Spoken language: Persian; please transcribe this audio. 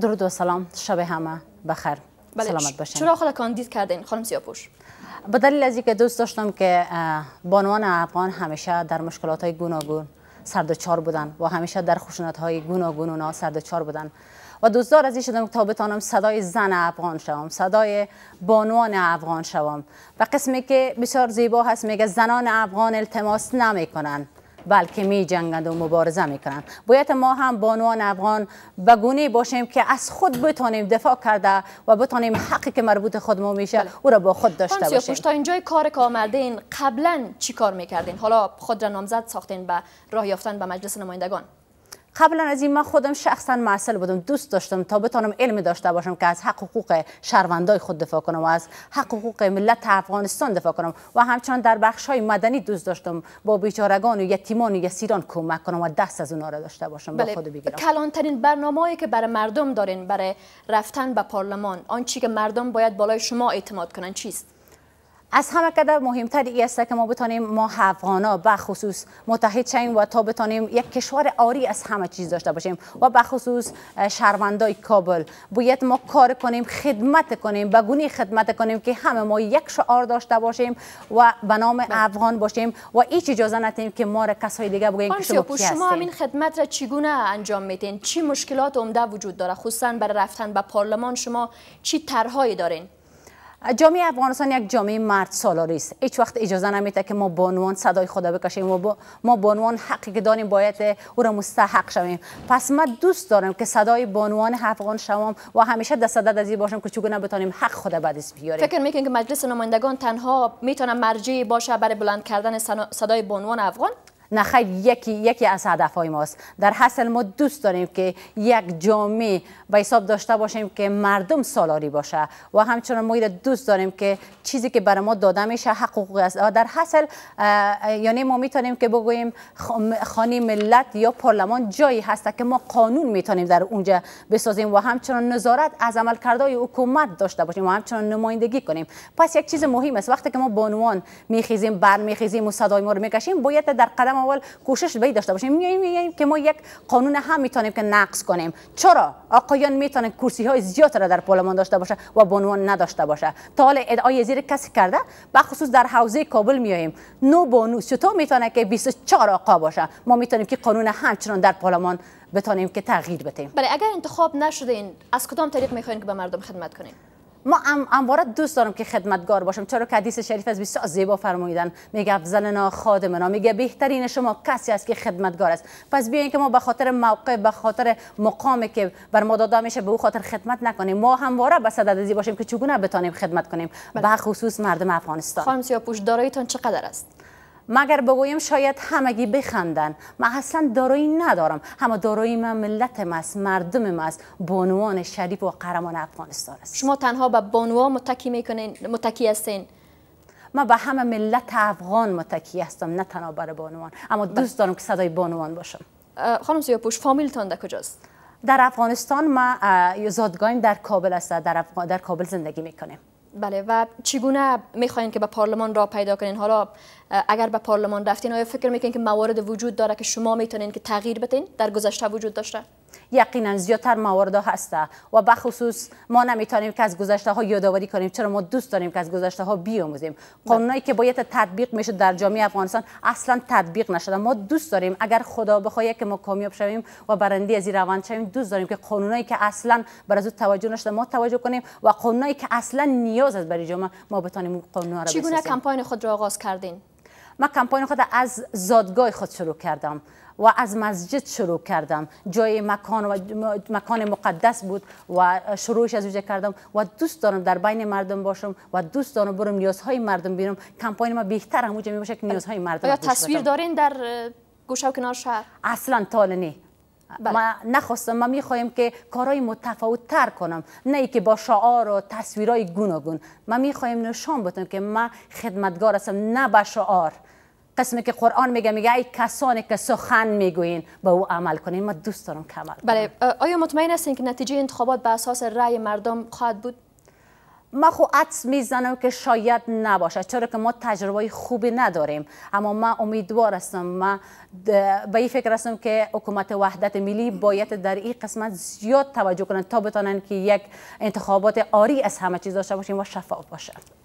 درود و سلام شب همه بخیر بله، سلامت باشین چرا خود کاندید کردین خانم سیاپوش به دلیل از اینکه دوست داشتم که بانوان افغان همیشه در مشکلات های گوناگون چار بودن و همیشه در خشونت های گوناگون و چار بودن و دوستدار از این شدم تا بتانم صدای زن افغان شوم صدای بانوان افغان شوم و قسمی که بسیار زیبا هست میگه زنان افغان التماس نمیکنن بلکه می جنگند و مبارزه می کنند باید ما هم بانوان افغان بگونه باشیم که از خود بتانیم دفاع کرده و بتانیم حقی که مربوط خود ما میشه بله. او را با خود داشته باشیم پس تا اینجای کار که آمدین قبلا چی کار میکردین حالا خود را نامزد ساختین به راه یافتن به مجلس نمایندگان قبلا از این من خودم شخصا معسل بودم دوست داشتم تا بتانم علم داشته باشم که از حق حقوق شهروندای خود دفاع کنم و از حق حقوق ملت افغانستان دفاع کنم و همچنان در بخش های مدنی دوست داشتم با بیچارگان و یتیمان و یسیران کمک کنم و دست از اونا را داشته باشم بله. خود بگیرم کلانترین برنامه‌ای که برای مردم دارین برای رفتن به پارلمان آن که مردم باید بالای شما اعتماد کنن چیست از همه کدوم مهمتر ای است که ما بتانیم ما افغانا ها خصوص متحد شیم و تا بتوانیم یک کشور آری از همه چیز داشته باشیم و بخصوص خصوص شهروندای کابل باید ما کار کنیم خدمت کنیم به گونه خدمت کنیم که همه ما یک شعار داشته باشیم و به نام بله. افغان باشیم و هیچ اجازه نتیم که ما را کسای دیگه بگیم که شما شما این خدمت را چگونه انجام میدین چی مشکلات عمده وجود داره خصوصا برای رفتن به پارلمان شما چی طرحهایی دارین جامعه افغانستان یک جامعه مرد سالاری است هیچ وقت اجازه نمیده که ما بانوان صدای خدا بکشیم و ما بانوان حقی که داریم باید او را مستحق شویم پس ما دوست دارم که صدای بانوان افغان شوم و همیشه در صدد از باشم که چگونه بتانیم حق خدا بعد بیاریم فکر میکنین که مجلس نمایندگان تنها میتونه مرجعی باشه برای بلند کردن صدای بانوان افغان نه یکی یکی از هدفهای ماست در حاصل ما دوست داریم که یک جامعه به حساب داشته باشیم که مردم سالاری باشه و همچنان ما دوست داریم که چیزی که برای ما داده میشه حقوق است در حاصل یعنی ما میتونیم که بگوییم خانی ملت یا پارلمان جایی هست که ما قانون میتونیم در اونجا بسازیم و همچنان نظارت از عملکردهای حکومت داشته باشیم و همچنان نمایندگی کنیم پس یک چیز مهم است وقتی که ما بانوان میخیزیم میخیزیم و صدای ما رو میکشیم باید در قدم اول کوشش باید داشته باشیم میایم یعنی- یعنی- یعنی که ما یک قانون هم میتونیم که نقض کنیم چرا آقایان میتونن کرسی های زیاد را در پارلمان داشته باشه و بانوان نداشته باشه تا حال ادعای زیر کسی کرده بخصوص در حوزه کابل میایم نو بانو چطور میتونه که 24 آقا باشه ما میتونیم که قانون همچنان در پارلمان بتانیم که تغییر بدیم بله اگر انتخاب نشدین از کدام طریق میخواین که به مردم خدمت کنیم ما ام دوست دارم که خدمتگار باشم چرا که حدیث شریف از بسیار زیبا فرمودن میگه خادم خادمنا میگه بهترین شما کسی است که خدمتگار است پس بیاین که ما به خاطر موقع به خاطر مقامی که بر ما داده میشه به او خاطر خدمت نکنیم ما همواره به صدد ازی باشیم که چگونه بتانیم خدمت کنیم بله. به خصوص مردم افغانستان خانم سیاپوش داراییتان چقدر است مگر بگویم شاید همگی بخندن من اصلا دارایی ندارم اما دارایی من ملت است مردم است بانوان شریف و قرمان افغانستان است شما تنها به بانوان متکی میکنین متکی هستین من به همه ملت افغان متکی هستم نه تنها بر بانوان اما بله. دوست دارم که صدای بانوان باشم خانم سیاپوش فامیلتان در کجاست در افغانستان ما زادگاهیم در کابل است در, در کابل زندگی میکنیم بله و چگونه میخواین که به پارلمان را پیدا کنین حالا اگر به پارلمان رفتین آیا فکر میکنین که موارد وجود داره که شما میتونین که تغییر بتین در گذشته وجود داشته یقینا زیادتر موارد هسته و بخصوص خصوص ما نمیتونیم که از گذشته ها یادآوری کنیم چرا ما دوست داریم که از گذشته ها بیاموزیم قانونایی که باید تطبیق میشه در جامعه افغانستان اصلا تطبیق نشده ما دوست داریم اگر خدا بخواد که ما کامیاب شویم و برنده از این روند شویم دوست داریم که قانونایی که اصلا بر از توجه نشده ما توجه کنیم و قانونایی که اصلا نیاز از برای جامعه ما بتونیم قانونا را چگونه خود را آغاز کردین من کمپاین خود از زادگاه خود شروع کردم و از مسجد شروع کردم جای مکان و مکان مقدس بود و شروعش از اونجا کردم و دوست دارم در بین مردم باشم و دوست دارم برم نیازهای مردم بینم کمپاین ما بهتر هم می باشه که نیازهای مردم یا تصویر دارین در گوشه و کنار شهر اصلا تال نه بله. ما نخواستم ما میخوایم که کارهای متفاوت تر کنم نه ای که با شعار و تصویرهای گوناگون ما میخوایم نشان بدم که ما خدمتگار هستم نه با شعار قسمی که قرآن میگه میگه ای کسانی که سخن میگوین با او عمل کنین ما دوست دارم که عمل بله آیا مطمئن هستین که نتیجه انتخابات به اساس رأی مردم خواهد بود ما خو عدس میزنم که شاید نباشه چرا که ما تجربه خوبی نداریم اما ما امیدوار هستم ما به این فکر هستم که حکومت وحدت ملی باید در این قسمت زیاد توجه کنند تا بتانند که یک انتخابات آری از همه چیز داشته باشیم و شفاف باشه